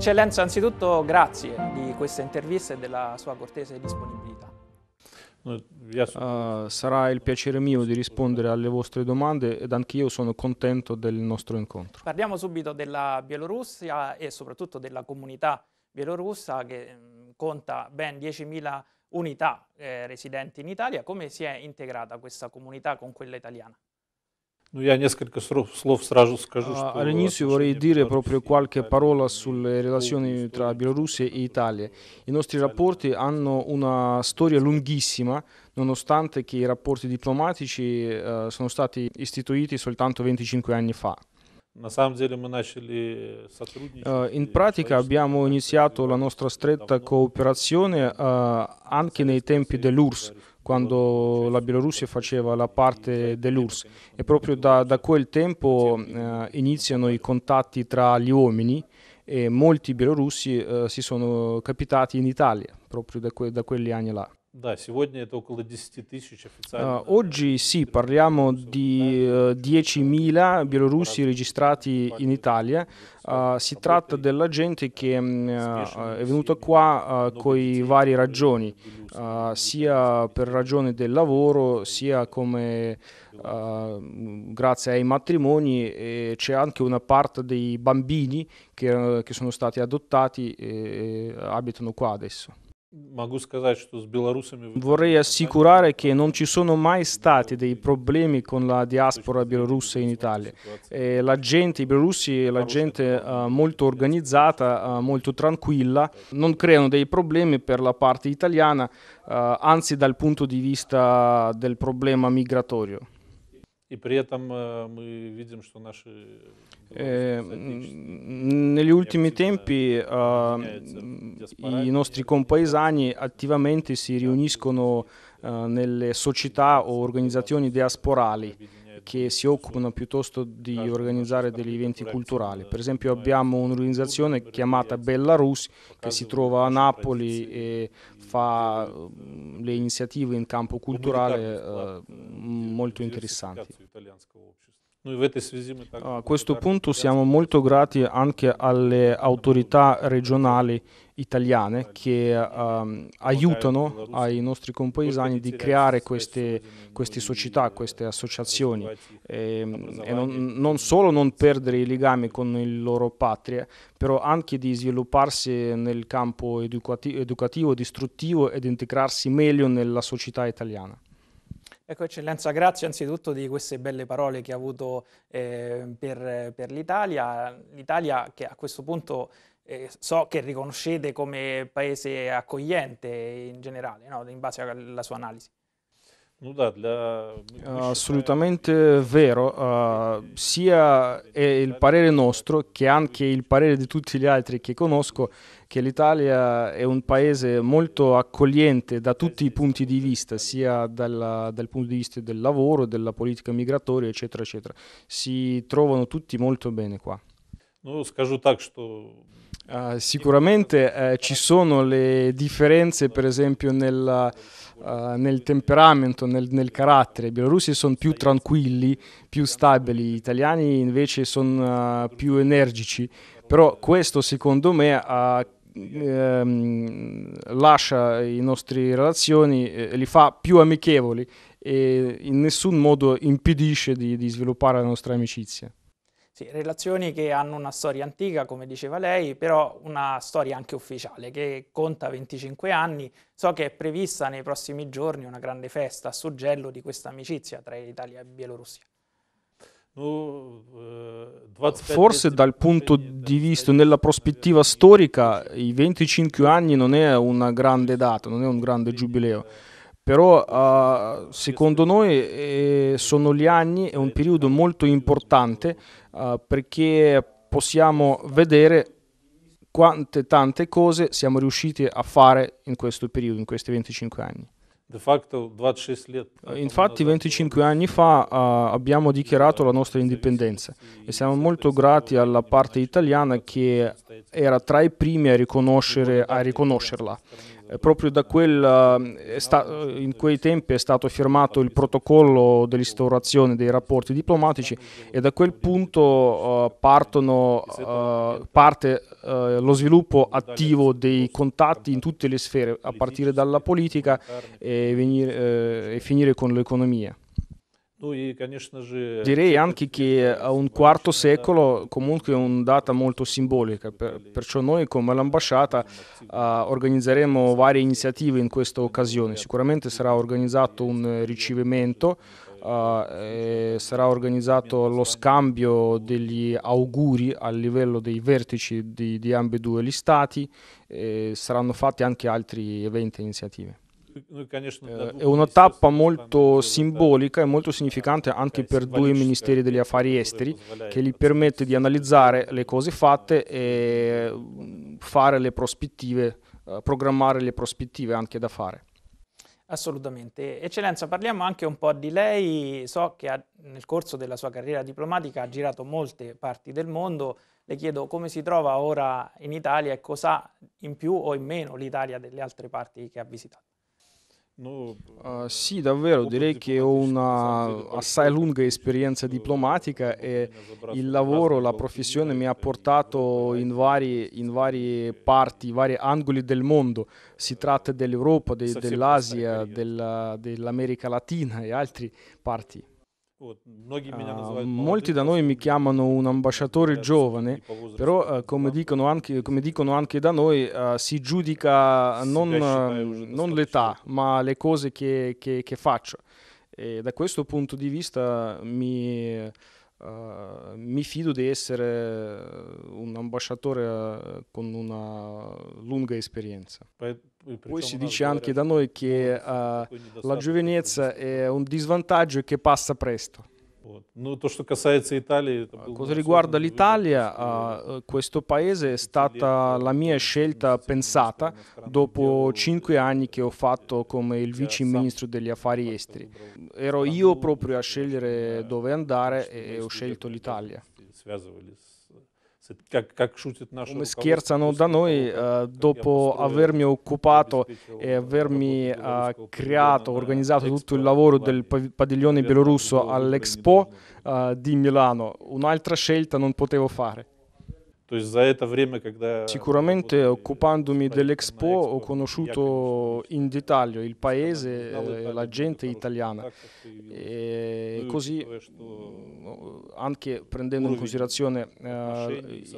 Eccellenza, anzitutto grazie di questa intervista e della sua cortese disponibilità. Uh, sarà il piacere mio di rispondere alle vostre domande ed anch'io sono contento del nostro incontro. Parliamo subito della Bielorussia e soprattutto della comunità bielorussa che mm, conta ben 10.000 unità eh, residenti in Italia. Come si è integrata questa comunità con quella italiana? No, io несколько слов solo скажу, uh, All'inizio vorrei dire proprio qualche parola sulle relazioni tra Bielorussia e Italia. I nostri rapporti hanno una storia lunghissima, nonostante che i rapporti diplomatici uh, sono stati istituiti soltanto 25 anni fa. Uh, in pratica abbiamo iniziato la nostra stretta cooperazione э, anche nei tempi dell'URSS, quando la Bielorussia faceva la parte dell'URSS e proprio da, da quel tempo eh, iniziano i contatti tra gli uomini e molti bielorussi eh, si sono capitati in Italia proprio da, que- da quegli anni là. Oggi sì, parliamo di 10.000 э, bielorussi registrati in Italia. Uh, si tratta della gente che uh, è venuta qua con i vari ragioni, sia per ragione del lavoro, sia come grazie ai matrimoni e c'è anche una parte dei bambini che, che sono stati adottati e, e abitano qua adesso. Vorrei assicurare che non ci sono mai э, stati dei problemi con la diaspora bielorussa in Italia. E э, la gente, i bielorussi è la gente uh, molto organizzata, uh, molto tranquilla, non creano dei problemi per la parte italiana, uh, anzi dal punto di vista del problema migratorio. И при этом э, мы видим, что наши... Э, negli ultimi tempi uh, i nostri compaesani attivamente si riuniscono uh, nelle società o organizzazioni diasporali che si occupano piuttosto di organizzare degli eventi culturali. Per eh, esempio eh, abbiamo un'organizzazione eh, chiamata Belarus che si trova a Napoli e fa mm, le iniziative in campo culturale eh, molto interessanti. A questo punto siamo molto grati anche alle autorità regionali italiane che um, aiutano ai nostri compaesani di creare queste, queste società, queste associazioni e, ehm, e non, non, solo non perdere i legami con il loro patria, però anche di svilupparsi nel campo educativo, educativo distruttivo ed integrarsi meglio nella società italiana. Ecco Eccellenza, grazie anzitutto di queste belle parole che ha avuto eh, per, per l'Italia, l'Italia che a questo punto eh, so che riconoscete come paese accogliente in generale, no? in base alla sua analisi. Assolutamente vero, uh, sia il parere nostro che anche il parere di tutti gli altri che conosco che l'Italia è un paese molto accogliente da tutti i punti di vista, sia dalla, dal punto di vista del lavoro, della politica migratoria, eccetera, eccetera. Si trovano tutti molto bene qua. Uh, sicuramente uh, ci sono le differenze, per esempio, nella uh, nel temperamento, nel, nel, carattere. I bielorussi sono più tranquilli, più stabili, gli italiani invece sono uh, eh, più energici, però questo secondo me uh, ehm, lascia le nostre relazioni, eh, li fa più amichevoli e in nessun modo impedisce di, di sviluppare la nostra amicizia. Sì, relazioni che hanno una storia antica, come diceva lei, però una storia anche ufficiale che conta 25 anni. So che è prevista nei prossimi giorni una grande festa a suggello di questa amicizia tra Italia e Bielorussia. Eh, Forse dal punto di vista, nella prospettiva storica, i 25 anni non è una grande data, non è un grande giubileo però uh, secondo noi eh, sono gli anni, è un periodo molto importante uh, perché possiamo vedere quante tante cose siamo riusciti a fare in questo periodo, in questi 25 anni. Eh, infatti 25 anni fa uh, abbiamo dichiarato la nostra indipendenza e siamo molto grati alla parte italiana che era tra i primi a, riconoscere, a riconoscerla. Proprio da quella, eh, eh, in quei tempi è stato firmato il protocollo dell'instaurazione dei rapporti diplomatici e da quel punto eh, partono, parte lo sviluppo attivo dei contatti in tutte le sfere, a partire dalla politica e, venire, e finire con l'economia. Direi anche che a un quarto secolo comunque è una data molto simbolica, per, perciò noi come l'ambasciata uh, organizzeremo varie iniziative in questa occasione. Sicuramente sarà organizzato un ricevimento, uh, sarà organizzato lo scambio degli auguri a livello dei vertici di, di ambedue gli stati, e saranno fatti anche altri eventi e iniziative. Eh, è una tappa molto simbolica e molto significante anche per due ministeri degli affari esteri che gli permette di analizzare le cose fatte e mm, fare le prospettive, eh, programmare le prospettive anche da fare. Assolutamente. Eccellenza, parliamo anche un po' di lei. So che ha, nel corso della sua carriera diplomatica ha girato molte parti del mondo. Le chiedo come si trova ora in Italia e cosa in più o in meno l'Italia delle altre parti che ha visitato. Uh, sì, davvero, direi che ho una assai lunga esperienza diplomatica e il lavoro, la professione mi ha portato in varie, in varie parti, vari angoli del mondo. Si tratta dell'Europa, de, dell'Asia, dell'America Latina e altre parti. Molti da noi mi chiamano un ambasciatore giovane, però э, come, dicono anche, come dicono anche da noi, э, si giudica non, э, non, l'età, ma le cose che, che, che faccio. E da questo punto di vista mi Uh, mi fido di essere eh, un ambasciatore eh, con una lunga esperienza. Poi si dice anche da noi che uh, la giovinezza è un disvantaggio che passa presto. Cosa riguarda l'Italia, э, questo paese è stata la mia scelta pensata dopo cinque anni che ho fatto э, come il vice ministro degli affari esteri. Ero io proprio a scegliere dove andare e ho scelto l'Italia. Cum scherțano da noi dopo avermi occupato e avermi creato, organizzato tutto il lavoro del padiglione bielorusso all'Expo di Milano, un'altra scelta non potevo fare. Sicuramente occupandomi dell'Expo ho conosciuto in dettaglio il paese, la gente italiana e così anche prendendo in considerazione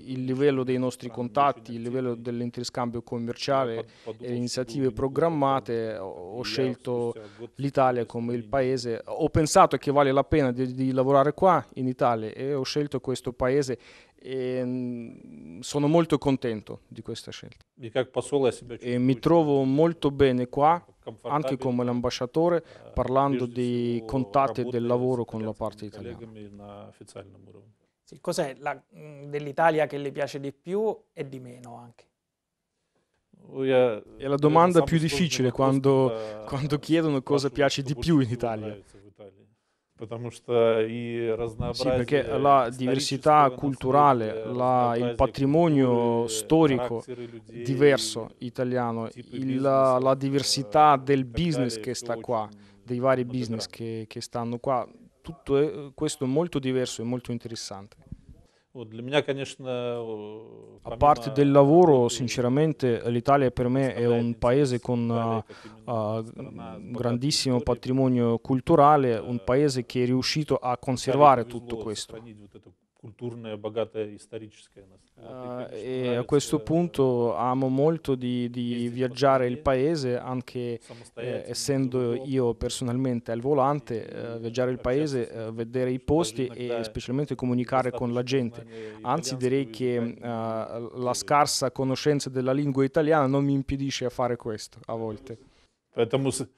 il livello dei nostri contatti, il livello dell'interscambio commerciale e le iniziative programmate ho scelto l'Italia come il paese, ho pensato che vale la pena di, di lavorare qua in Italia e ho scelto questo paese e ehm, sono molto contento di questa scelta. E mi trovo molto bene qua, anche come l'ambasciatore, eh, parlando di contatti del lavoro con la parte italiana. Sì, cos'è mm, dell'Italia che le piace di più e di meno anche? È la domanda eh, più difficile quando, quando chiedono cosa piace di più in Italia. Sì, perché la diversità culturale, la, il patrimonio storico diverso italiano, il, la, diversità del business che sta qua, dei vari business che, che stanno qua, tutto è, eh, questo è molto diverso e molto interessante для меня, конечно, э, a parte del lavoro, sinceramente l'Italia per me è un paese con uh, grandissimo patrimonio culturale, un э, paese che è riuscito a conservare tutto questo culturne bogate storiche. Uh, e a questo punto amo molto di, di viaggiare il paese, anche eh, essendo io personalmente al volante, eh, viaggiare il paese, eh, vedere i posti e specialmente comunicare con la gente. Anzi direi che la scarsa conoscenza della lingua italiana non mi impedisce a fare questo a volte.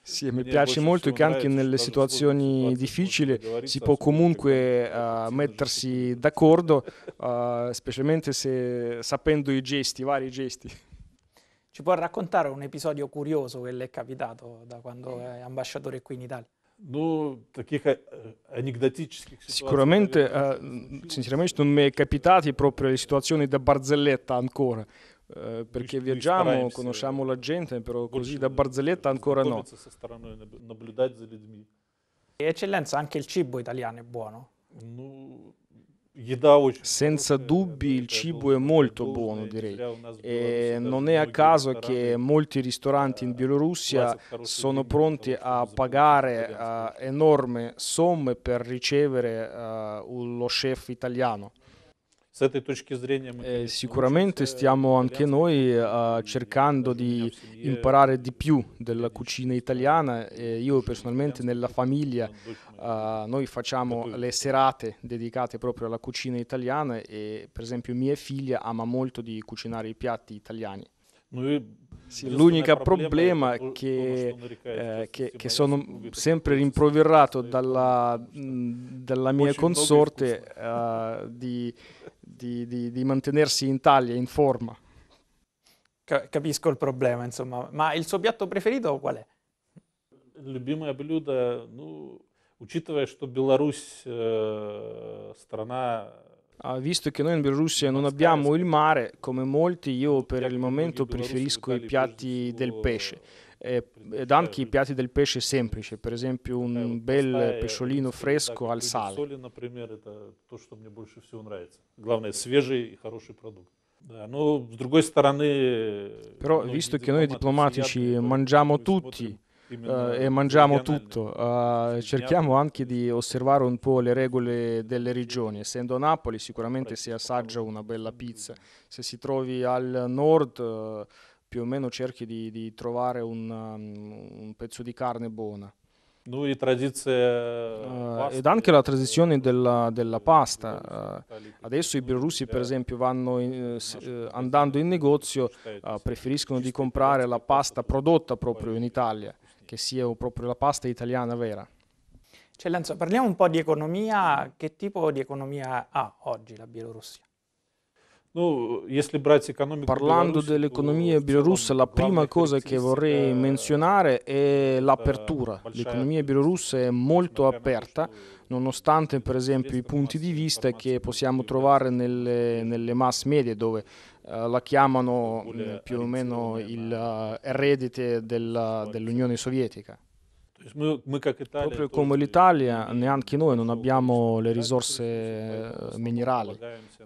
Sì, mi piace molto che anche nelle situazioni difficili si può comunque uh, mettersi d'accordo, uh, specialmente se, sapendo i gesti, vari gesti. Ci puoi raccontare un episodio curioso che le è capitato da quando è ambasciatore qui in Italia? Eh, Sicuramente, uh, sinceramente, non mi è capitato proprio le situazioni da barzelletta ancora, eh, perché viaggiamo, conosciamo la gente, però così da barzelletta ancora no. eccellenza, anche il cibo italiano è buono. Senza dubbi eh, il eh, cibo è molto buono, direi. E non è a caso che molti ristoranti in Bielorussia sono pronti a pagare uh, enormi somme per ricevere uh, lo chef italiano. Э, sicuramente stiamo anche noi eh, cercando di imparare di più della cucina italiana. Eh, io personalmente nella famiglia noi facciamo le serate dedicate proprio alla cucina italiana e per esempio mia figlia ama molto di cucinare i piatti italiani. Sì, l'unico problema è che, eh, che, che, sono sempre rimproverato dalla, mm, dalla mia consorte uh, di di, di, di mantenersi in taglia, in forma. Capisco il problema, insomma, ma il suo piatto preferito qual è? Il mio piatto блюдо, ну, учитывая, что Беларусь una э, страна Uh, visto che noi in Bielorussia non abbiamo il mare, come molti, io per il momento preferisco i piatti del pesce. Э, e, ed anche i piatti del pesce semplici, per esempio un eh, bel eh, pesciolino fresco al sale. Però visto che noi diplomatici mangiamo tutti, Uh, e mangiamo tutto. Uh, cerchiamo anche di osservare un po' le regole delle regioni. Essendo a Napoli, sicuramente si assaggia una bella pizza. Se si trovi al nord. Uh, più o meno cerchi di, di trovare un, um, un, pezzo di carne buona. No, e tradizione... Eh, eh, ed anche la tradizione della, della pasta. Eh, adesso i bielorussi, per esempio, in, andando in negozio, preferiscono di comprare la pasta prodotta proprio in Italia, che sia proprio la pasta italiana vera. Eccellenza, parliamo un po' di economia. Che tipo di economia ha oggi la Bielorussia? Parlando dell'economia bielorussa, la prima cosa che vorrei э, menzionare è l'apertura. L'economia bielorussa è molto aperta, nonostante per esempio i punti di vista che possiamo trovare nelle, nelle mass media, dove eh, la chiamano più o meno il uh, eh, eredite dell'Unione Sovietica. Proprio come l'Italia, neanche noi non abbiamo le risorse minerali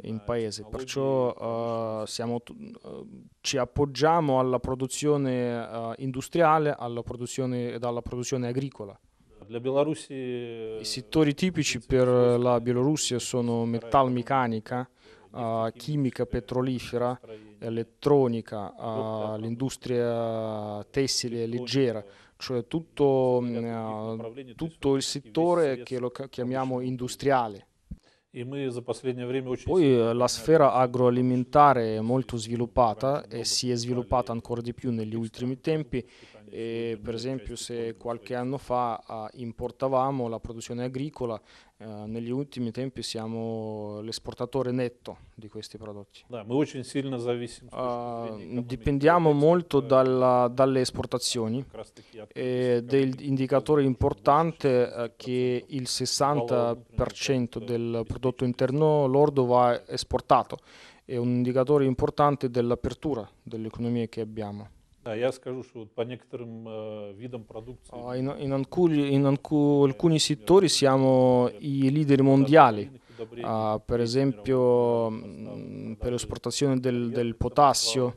in paese, perciò uh, siamo, uh, ci appoggiamo alla produzione uh, industriale alla produzione, ed alla produzione agricola. I settori tipici per la Bielorussia sono metalmeccanica, Uh, chimica petrolifera, elettronica, uh, l'industria tessile leggera, cioè tutto, mm, eh, tutto il settore che lo chiamiamo industriale. Poi eh, la eh, sfera agroalimentare è molto sviluppata e si è sviluppata ancora di più negli ultimi tempi. E per esempio se qualche anno fa importavamo la produzione agricola eh, negli ultimi tempi siamo l'esportatore netto di questi prodotti. Uh, dipendiamo molto dalla, dalle esportazioni ed è l'indicatore importante che il 60% del prodotto interno lordo va esportato. È un indicatore importante dell'apertura delle economie che abbiamo. Да, я скажу, что вот по некоторым э, видам продукции... In, in, alcuni, settori siamo i leader mondiali, uh, per esempio mh, per l'esportazione del, del potassio,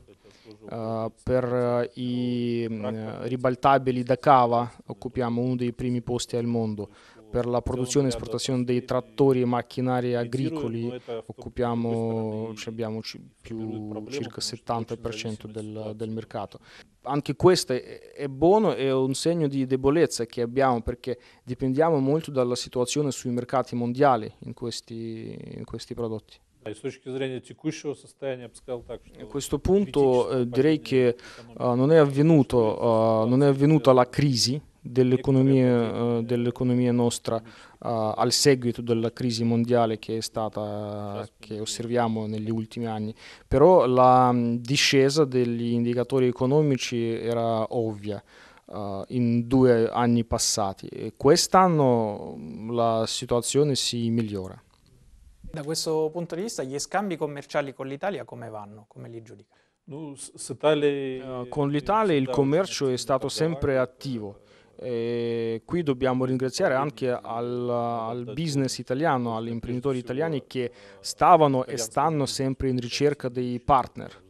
uh, per i mh, ribaltabili da cava occupiamo uno dei primi posti al mondo per la produzione e esportazione dei trattori e macchinari agricoli occupiamo, abbiamo più, circa il 70% del, del mercato. Anche questo è, buono e è un segno di debolezza che abbiamo perché dipendiamo molto dalla situazione sui mercati mondiali in questi, in questi prodotti. A questo punto eh, direi che eh, non, è avvenuto, eh, non è avvenuta la crisi dell'economia, eh, dell'economia nostra eh, al seguito della crisi mondiale che è stata che osserviamo negli ultimi anni però la mm, discesa degli indicatori economici era ovvia Uh, in due anni passati. E quest'anno mm, la situazione si migliora. Da questo punto di vista, gli scambi commerciali con l'Italia come vanno? Come li giudica? Uh, con l'Italia il commercio è stato sempre attivo. E qui dobbiamo ringraziare anche al, al, business italiano, agli imprenditori italiani che stavano e stanno sempre in ricerca dei partner.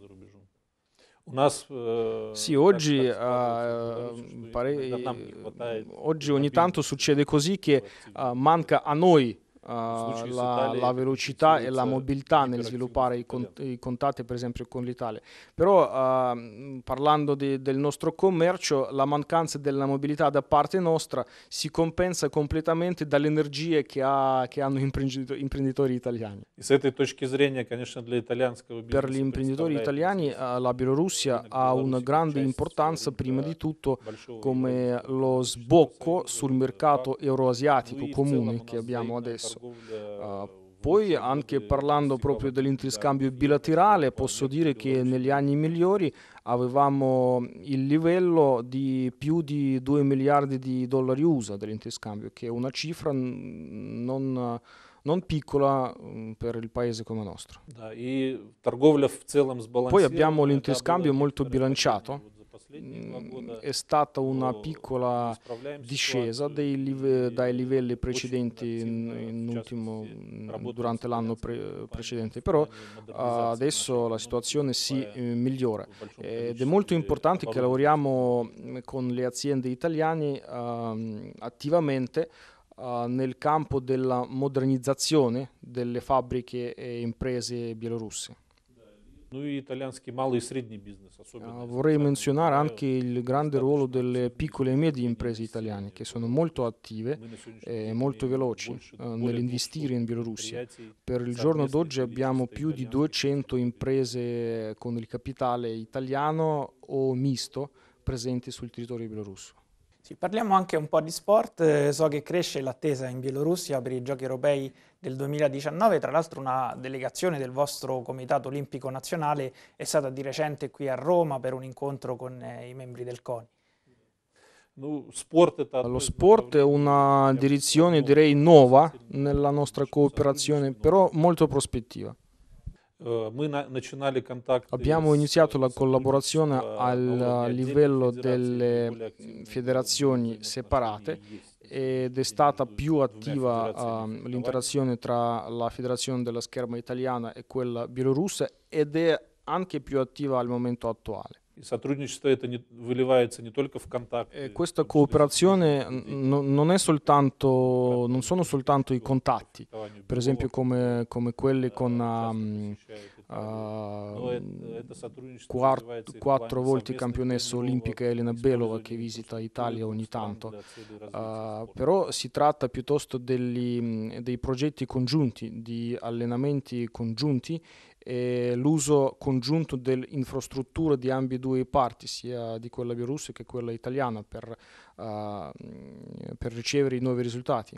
Sì, oggi, eh, pare, oggi ogni tanto succede così che eh, manca a noi eh, la, la, velocità e la mobilità nel sviluppare i, cont- i, contatti per esempio con l'Italia però uh, parlando di, del nostro commercio la mancanza della mobilità da parte nostra si compensa completamente dalle energie che, ha, che hanno imprenditori, imprenditori italiani per gli imprenditori italiani eh, la Bielorussia ha una grande importanza prima di tutto come lo sbocco sul mercato euroasiatico comune che abbiamo adesso stesso. Uh, ah, poi anche parlando proprio dell'interscambio bilaterale posso dire che negli anni migliori avevamo il livello di più di 2 miliardi di dollari USA dell'interscambio che è una cifra non, non piccola mm, per il paese come il nostro. Poi abbiamo l'interscambio molto bilanciato è stata una piccola discesa live, dai livelli precedenti in, in ultimo, durante l'anno pre- precedente, però adesso la situazione si э, migliora ed è molto importante che lavoriamo con le aziende italiane ehm, attivamente eh, nel campo della modernizzazione delle fabbriche e imprese bielorusse. Ну e italianski malo e srednji business. vorrei menzionare anche il grande ruolo delle piccole e medie imprese italiane che sono molto attive e molto veloci э, nell'investire in Bielorussia. Per il giorno d'oggi abbiamo più di 200 imprese con il capitale italiano o misto presenti sul territorio bielorusso. Sì, parliamo anche un po' di sport, so che cresce l'attesa in Bielorussia per i giochi europei del 2019, tra l'altro una delegazione del vostro Comitato Olimpico Nazionale è stata di recente qui a Roma per un incontro con eh, i membri del CONI. Lo sport è una direzione direi nuova nella nostra cooperazione, però molto prospettiva. Э, Abbiamo iniziato la collaborazione э, al livello delle federazioni separate ed è stata più attiva uh, l'interazione tra la federazione della scherma italiana e quella bielorussa ed è anche più attiva al momento attuale. Э, э, Questa cooperazione non, soltanto, non, sono soltanto i contatti, per esempio come, come quelli э, con uh, quattro volte campionessa olimpica Elena Belova che visita Italia ogni tanto, uh, però si tratta piuttosto degli, dei progetti congiunti, di allenamenti congiunti e l'uso congiunto dell'infrastruttura di ambedue i parti, sia di quella bielorussa che quella italiana, per, uh, per ricevere i nuovi risultati.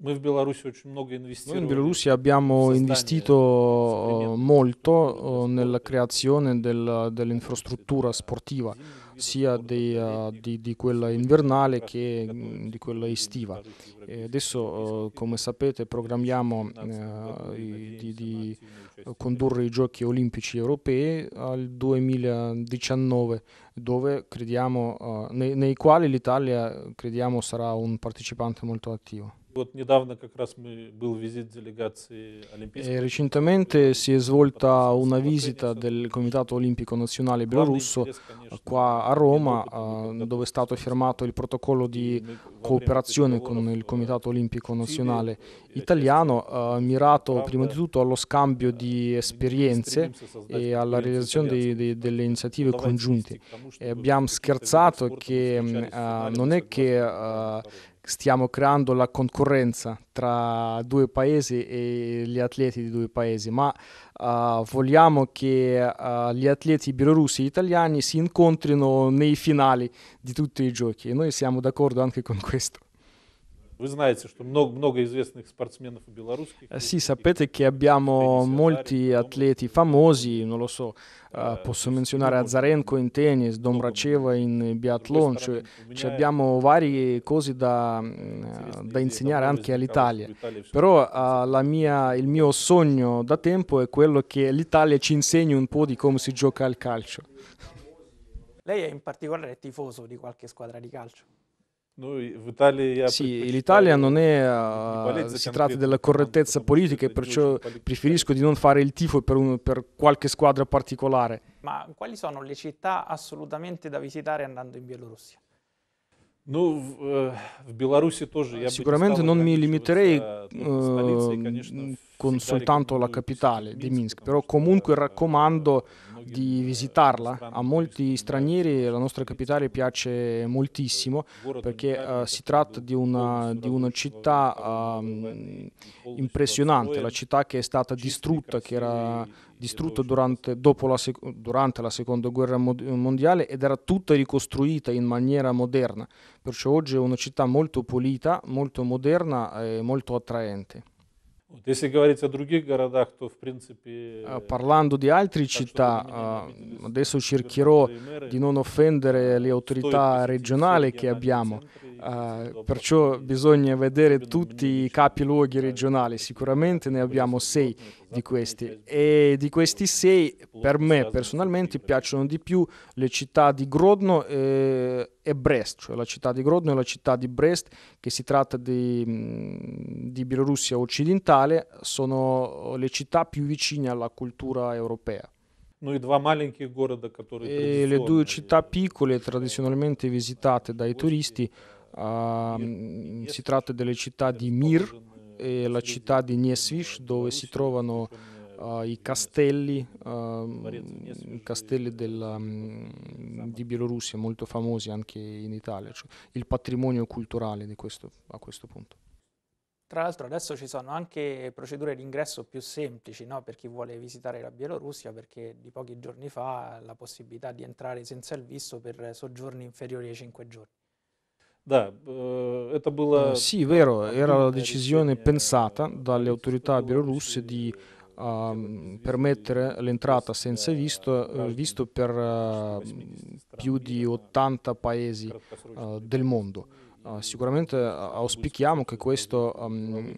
Noi in Bielorussia abbiamo investito eh, molto eh, nella creazione del, dell'infrastruttura sportiva sia di, ah, uh, di, di quella invernale che mm, di quella estiva. E eh, adesso, uh, come sapete, programmiamo eh, di, di, cioè, condurre i giochi olimpici europei al 2019, crediamo, nei, nei quali l'Italia crediamo sarà un partecipante molto attivo. Вот недавно как раз мы, был визит делегации Олимпийского. Recentemente si è svolta una visita del Comitato Olimpico Nazionale Bielorusso qua a Roma, dove è stato firmato il protocollo di cooperazione con il Comitato Olimpico Nazionale italiano, mirato prima di tutto allo scambio di esperienze e alla realizzazione dei, dei, delle iniziative congiunte. E abbiamo scherzato che non è che stiamo creando la concorrenza tra due paesi e gli atleti di due paesi, ma uh, vogliamo che uh, gli atleti bielorussi e italiani si incontrino nei finali di tutti i giochi e noi siamo d'accordo anche con questo. Voi знаете, che много, много известных спортсменов белорусских. Sì, sapete che abbiamo molti atleti famosi, non lo so, posso menzionare Azarenko in tennis, Dombraceva in biathlon, cioè, cioè abbiamo varie cose da, da insegnare anche all'Italia. Però uh, mia, il mio sogno da tempo è quello che l'Italia ci insegni un po' di come si gioca al calcio. Lei è in particolare tifoso di qualche squadra di calcio? No, Italia... Sì, l'Italia non è... si tratta della correttezza politica e perciò preferisco di non fare il tifo per, un, per, qualche squadra particolare. Ma quali sono le città assolutamente da visitare andando in Bielorussia? No, э, в Беларуси тоже. Sicuramente non mi limiterei uh, con soltanto la capitale di Minsk, però comunque raccomando di visitarla. A molti stranieri la nostra capitale piace moltissimo perché uh, si tratta di una, di una città um, impressionante, la città che è stata distrutta, che era distrutta durante la, sec- durante, la, seconda guerra mondiale ed era tutta ricostruita in maniera moderna. Perciò oggi è una città molto pulita, molto moderna e molto attraente. Вот. Если говорить о других городах, то в принципе... Parlando di altre città, adesso cercherò di non offendere le autorità regionali che abbiamo, Ah, perciò bisogna vedere tutti i capiluoghi regionali, sicuramente ne abbiamo sei di questi e di questi sei per me personalmente piacciono di più le città di Grodno e, e Brest, cioè la città di Grodno e la città di Brest che si tratta di, di Bielorussia occidentale, sono le città più vicine alla cultura europea. Ну и два города, E le due città eh, piccole eh, tradizionalmente visitate dai turisti Uh, si tratta delle città di Mir e la città di Niesvish dove si trovano uh, i castelli, uh, i castelli della, um, di Bielorussia molto famosi anche in Italia, cioè il patrimonio culturale questo, a questo punto. Tra l'altro adesso ci sono anche procedure di ingresso più semplici no? per chi vuole visitare la Bielorussia perché di pochi giorni fa la possibilità di entrare senza il visto per soggiorni inferiori ai 5 giorni. Da, uh, э, э, sì, vero, era la decisione э, pensata dalle autorità bielorusse di uh, permettere l'entrata senza visto, visto per più di 80 paesi del mondo. sicuramente auspichiamo che questo um,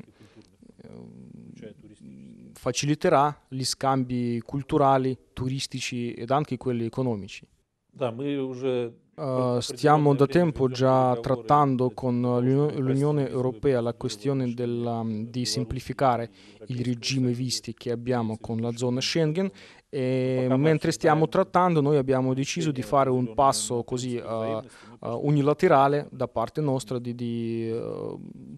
faciliterà gli scambi culturali, turistici ed anche quelli economici. Da, мы уже eh, stiamo da tempo già trattando con l'Unione Europea la questione della, um, di semplificare il regime visti che abbiamo con la zona Schengen e mentre stiamo trattando noi abbiamo deciso di fare un passo così uh, uh, unilaterale da parte nostra di, di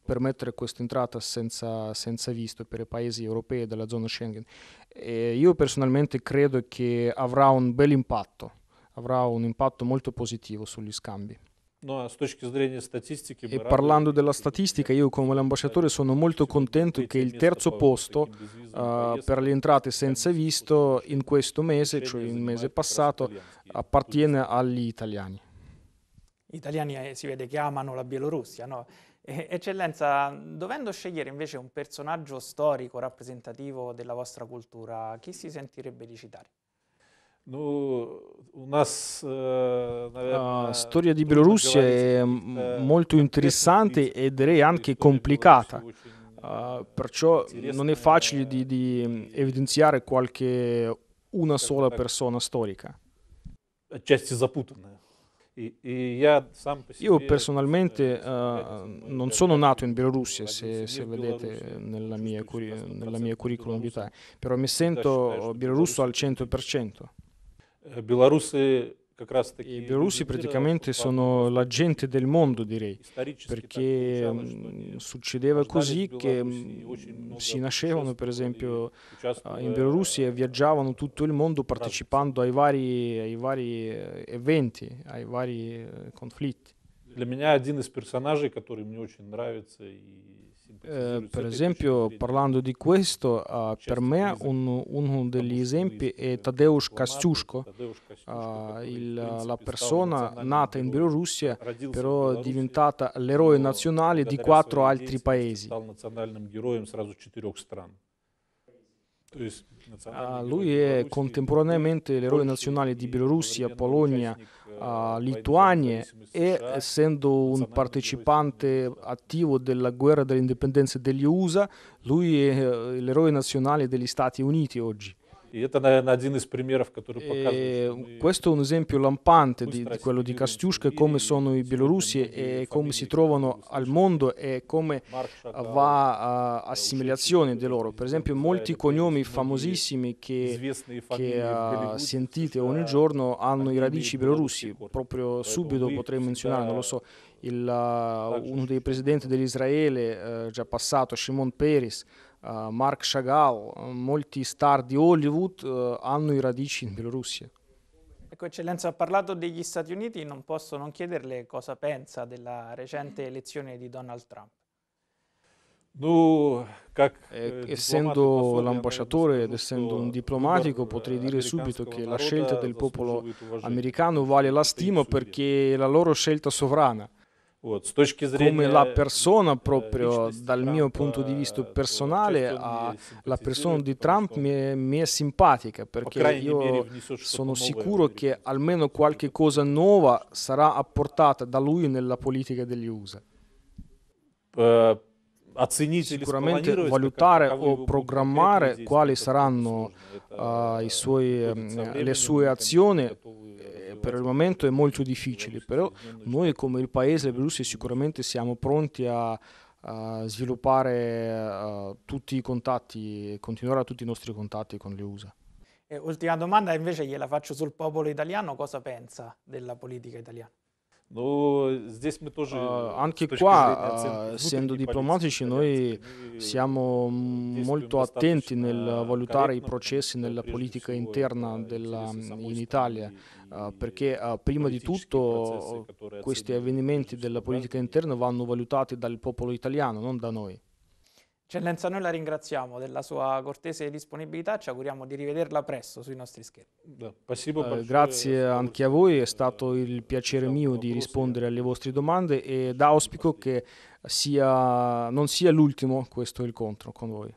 permettere questa entrata senza, senza, visto per i paesi europei della zona Schengen. E io personalmente credo che avrà un bel impatto avrà un impatto molto positivo sugli scambi. Eh, e parlando della statistica, io come l'ambasciatore sono molto contento che il terzo posto uh, per le entrate senza visto in questo mese, cioè il mese passato, appartiene agli italiani. Gli italiani eh, si vede che amano la Bielorussia, no? eccellenza, dovendo scegliere invece un personaggio storico rappresentativo della vostra cultura, chi si sentirebbe di citare? Ну, у нас, наверное, storia di Bielorussia è eh, molto interessante e direi anche complicata, ah, perciò non è facile eh, di, di evidenziare qualche una sola persona storica. Io personalmente uh, non sono nato in Bielorussia, se, se vedete nella mia, curriculum vitae, però mi sento bielorusso al 100%. Э, белорусы I bielorussi praticamente sono la gente del mondo, direi, perché succedeva così che si nascevano, per esempio, in Bielorussia e viaggiavano tutto il mondo partecipando ai vari, ai vari eventi, ai vari conflitti. Для меня один из персонажей, который мне очень нравится и eh, per esempio, parlando di questo, eh, per me un, uno degli esempi è Tadeusz Kostiushko, eh, la persona nata in Bielorussia, però diventata l'eroe nazionale di quattro altri paesi. Eh, ah, lui è contemporaneamente l'eroe nazionale di Bielorussia, Polonia, uh, Lituania e essendo un partecipante esatto. attivo della guerra dell'indipendenza degli USA, lui è eh, l'eroe nazionale degli Stati Uniti oggi. E это, наверное, один из примеров, который э, показывает. Questo è un esempio lampante di, di quello di Castiusca e come sono i bielorussi e come si trovano al mondo e come va uh, assimilazione di loro. Per esempio, molti cognomi famosissimi che, sentite ogni giorno hanno i radici bielorussi. Proprio subito potrei menzionare, non lo so, il, uno dei presidenti dell'Israele э, già passato, Shimon Peres. Э, Марк Шагал, molti э, star di Hollywood hanno i radici in Bielorussia. Ecco, Eccellenza, ha parlato degli Stati Uniti, non posso non chiederle cosa pensa della recente elezione di Donald Trump. Eh, essendo l'ambasciatore ed essendo un diplomatico potrei eh, dire subito che la scelta del popolo americano vale la stima perché è la loro scelta sovrana come la persona э, proprio dal mio punto di vista personale la persona di Trump mi è, mi è simpatica perché io sono sicuro che almeno qualche cosa nuova sarà apportata da lui nella politica degli USA э, sicuramente valutare o programmare quali saranno uh, suoi, le sue azioni per il momento è molto difficile, però noi come il paese Bielorussia sicuramente siamo pronti a, a sviluppare uh, tutti i contatti, continuare a tutti i nostri contatti con le USA. E ultima domanda invece gliela faccio sul popolo italiano, cosa pensa della politica italiana? No, uh, anche qua, uh, essendo diplomatici, noi siamo molto attenti nel valutare i processi nella politica interna della, in Italia, perché prima di tutto questi avvenimenti della politica interna vanno valutati dal popolo italiano, non da noi. Eccellenza, cioè, noi la ringraziamo della sua cortese disponibilità, ci auguriamo di rivederla presto sui nostri schermi. Eh, grazie anche a voi, è stato il piacere mio di rispondere alle vostre domande ed auspico che sia, non sia l'ultimo questo incontro con voi.